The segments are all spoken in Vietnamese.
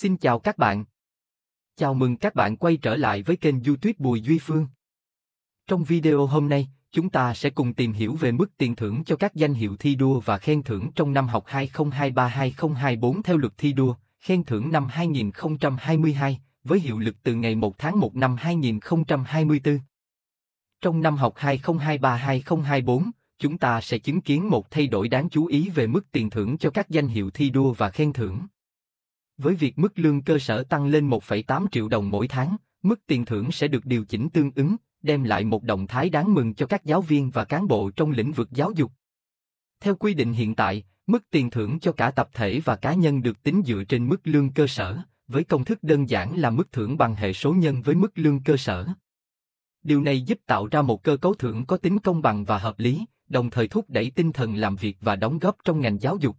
Xin chào các bạn. Chào mừng các bạn quay trở lại với kênh YouTube Bùi Duy Phương. Trong video hôm nay, chúng ta sẽ cùng tìm hiểu về mức tiền thưởng cho các danh hiệu thi đua và khen thưởng trong năm học 2023-2024 theo luật thi đua, khen thưởng năm 2022 với hiệu lực từ ngày 1 tháng 1 năm 2024. Trong năm học 2023-2024, chúng ta sẽ chứng kiến một thay đổi đáng chú ý về mức tiền thưởng cho các danh hiệu thi đua và khen thưởng. Với việc mức lương cơ sở tăng lên 1,8 triệu đồng mỗi tháng, mức tiền thưởng sẽ được điều chỉnh tương ứng, đem lại một động thái đáng mừng cho các giáo viên và cán bộ trong lĩnh vực giáo dục. Theo quy định hiện tại, mức tiền thưởng cho cả tập thể và cá nhân được tính dựa trên mức lương cơ sở, với công thức đơn giản là mức thưởng bằng hệ số nhân với mức lương cơ sở. Điều này giúp tạo ra một cơ cấu thưởng có tính công bằng và hợp lý, đồng thời thúc đẩy tinh thần làm việc và đóng góp trong ngành giáo dục.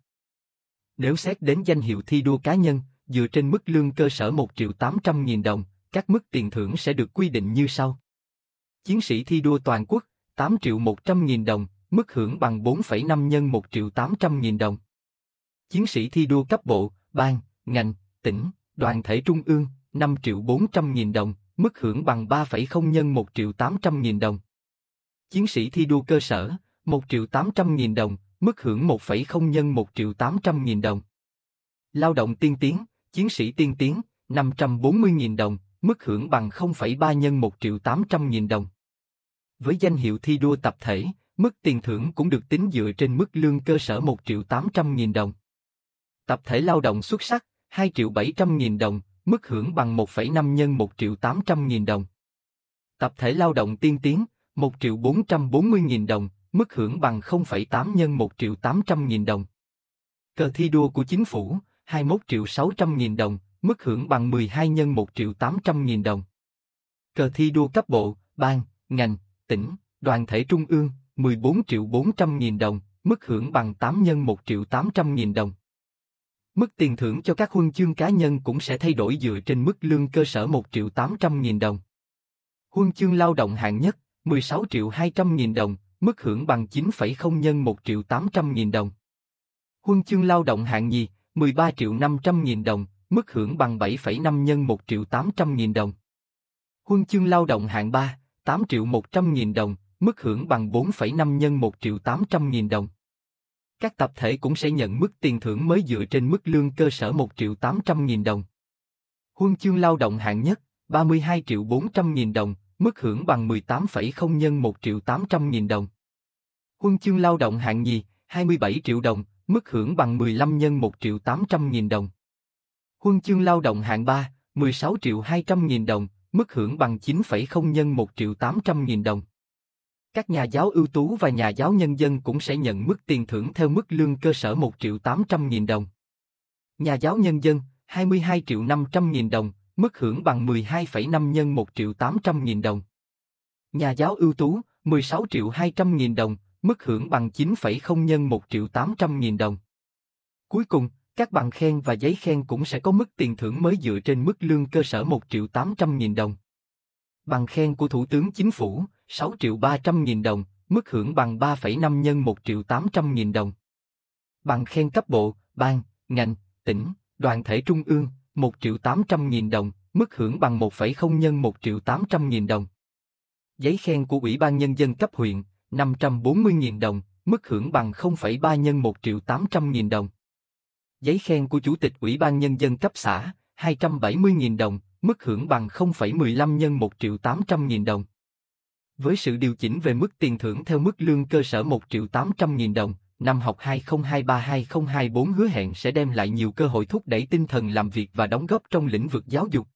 Nếu xét đến danh hiệu thi đua cá nhân, dựa trên mức lương cơ sở 1 triệu 800 nghìn đồng, các mức tiền thưởng sẽ được quy định như sau. Chiến sĩ thi đua toàn quốc, 8 triệu 100 nghìn đồng, mức hưởng bằng 4,5 nhân 1 triệu 800 nghìn đồng. Chiến sĩ thi đua cấp bộ, ban, ngành, tỉnh, đoàn thể trung ương, 5 triệu 400 nghìn đồng, mức hưởng bằng 3,0 nhân 1 triệu 800 nghìn đồng. Chiến sĩ thi đua cơ sở, 1 triệu 800 nghìn đồng, mức hưởng 1,0 nhân 1 triệu 800 nghìn đồng. Lao động tiên tiến, chiến sĩ tiên tiến, 540 nghìn đồng, mức hưởng bằng 0,3 nhân 1 triệu 800 nghìn đồng. Với danh hiệu thi đua tập thể, mức tiền thưởng cũng được tính dựa trên mức lương cơ sở 1 triệu 800 nghìn đồng. Tập thể lao động xuất sắc, 2 triệu 700 nghìn đồng, mức hưởng bằng 1,5 nhân 1 triệu 800 nghìn đồng. Tập thể lao động tiên tiến, 1 triệu 440 nghìn đồng, mức hưởng bằng 0,8 nhân 1 triệu 800 nghìn đồng. Cờ thi đua của chính phủ, 21 triệu 600 nghìn đồng, mức hưởng bằng 12 nhân 1 triệu 800 nghìn đồng. Cờ thi đua cấp bộ, ban, ngành, tỉnh, đoàn thể trung ương, 14 triệu 400 nghìn đồng, mức hưởng bằng 8 nhân 1 triệu 800 nghìn đồng. Mức tiền thưởng cho các huân chương cá nhân cũng sẽ thay đổi dựa trên mức lương cơ sở 1 triệu 800 nghìn đồng. Huân chương lao động hạng nhất, 16 triệu 200 nghìn đồng, mức hưởng bằng 9,0 nhân 1 triệu 800 nghìn đồng. Huân chương lao động hạng nhì, 13 triệu 500 nghìn đồng, mức hưởng bằng 7,5 nhân 1 triệu 800 nghìn đồng. Huân chương lao động hạng 3, 8 triệu 100 nghìn đồng, mức hưởng bằng 4,5 nhân 1 triệu 800 nghìn đồng. Các tập thể cũng sẽ nhận mức tiền thưởng mới dựa trên mức lương cơ sở 1 triệu 800 nghìn đồng. Huân chương lao động hạng nhất, 32 triệu 400 nghìn đồng, mức hưởng bằng 18,0 nhân 1 triệu 800 nghìn đồng. Huân chương lao động hạng nhì, 27 triệu đồng, mức hưởng bằng 15 nhân 1 triệu 800 nghìn đồng. Huân chương lao động hạng 3, 16 triệu 200 nghìn đồng, mức hưởng bằng 9,0 nhân 1 triệu 800 nghìn đồng. Các nhà giáo ưu tú và nhà giáo nhân dân cũng sẽ nhận mức tiền thưởng theo mức lương cơ sở 1 triệu 800 nghìn đồng. Nhà giáo nhân dân, 22 triệu 500 nghìn đồng, mức hưởng bằng 12,5 nhân 1 triệu 800 nghìn đồng. Nhà giáo ưu tú, 16 triệu 200 nghìn đồng, mức hưởng bằng 9,0 nhân 1 triệu 800 nghìn đồng. Cuối cùng, các bằng khen và giấy khen cũng sẽ có mức tiền thưởng mới dựa trên mức lương cơ sở 1 triệu 800 nghìn đồng. Bằng khen của Thủ tướng Chính phủ, 6 triệu 300 nghìn đồng, mức hưởng bằng 3,5 nhân 1 triệu 800 nghìn đồng. Bằng khen cấp bộ, ban, ngành, tỉnh, đoàn thể trung ương, 1 triệu 800 nghìn đồng, mức hưởng bằng 1,0 nhân 1 triệu 800 nghìn đồng. Giấy khen của Ủy ban Nhân dân cấp huyện, 540 nghìn đồng, mức hưởng bằng 0,3 nhân 1 triệu 800 nghìn đồng. Giấy khen của Chủ tịch Ủy ban Nhân dân cấp xã, 270 nghìn đồng, mức hưởng bằng 0,15 nhân 1 triệu 800 nghìn đồng. Với sự điều chỉnh về mức tiền thưởng theo mức lương cơ sở 1 triệu 800 nghìn đồng, năm học 2023-2024 hứa hẹn sẽ đem lại nhiều cơ hội thúc đẩy tinh thần làm việc và đóng góp trong lĩnh vực giáo dục.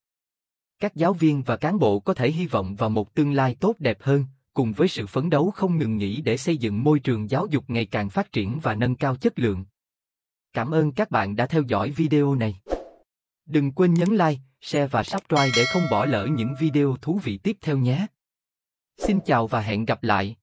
Các giáo viên và cán bộ có thể hy vọng vào một tương lai tốt đẹp hơn, cùng với sự phấn đấu không ngừng nghỉ để xây dựng môi trường giáo dục ngày càng phát triển và nâng cao chất lượng. Cảm ơn các bạn đã theo dõi video này. Đừng quên nhấn like, share và subscribe để không bỏ lỡ những video thú vị tiếp theo nhé. Xin chào và hẹn gặp lại.